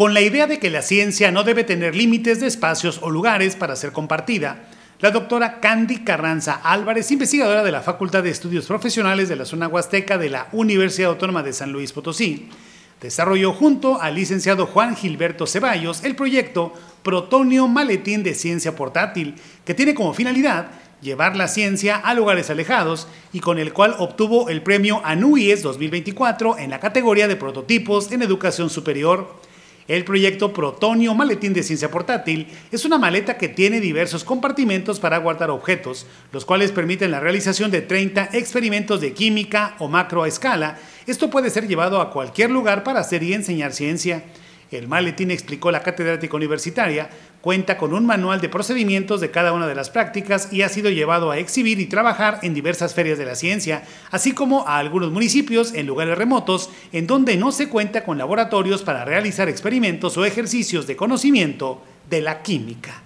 Con la idea de que la ciencia no debe tener límites de espacios o lugares para ser compartida, la doctora Candy Carranza Álvarez, investigadora de la Facultad de Estudios Profesionales de la Zona Huasteca de la Universidad Autónoma de San Luis Potosí, desarrolló junto al licenciado Juan Gilberto Ceballos el proyecto Protonio Maletín de Ciencia Portátil, que tiene como finalidad llevar la ciencia a lugares alejados y con el cual obtuvo el premio ANUIES 2024 en la categoría de prototipos en educación superior. El proyecto Protonio Maletín de Ciencia Portátil es una maleta que tiene diversos compartimentos para guardar objetos, los cuales permiten la realización de 30 experimentos de química o macro a escala. Esto puede ser llevado a cualquier lugar para hacer y enseñar ciencia. El maletín, explicó la catedrática universitaria, cuenta con un manual de procedimientos de cada una de las prácticas y ha sido llevado a exhibir y trabajar en diversas ferias de la ciencia, así como a algunos municipios en lugares remotos en donde no se cuenta con laboratorios para realizar experimentos o ejercicios de conocimiento de la química.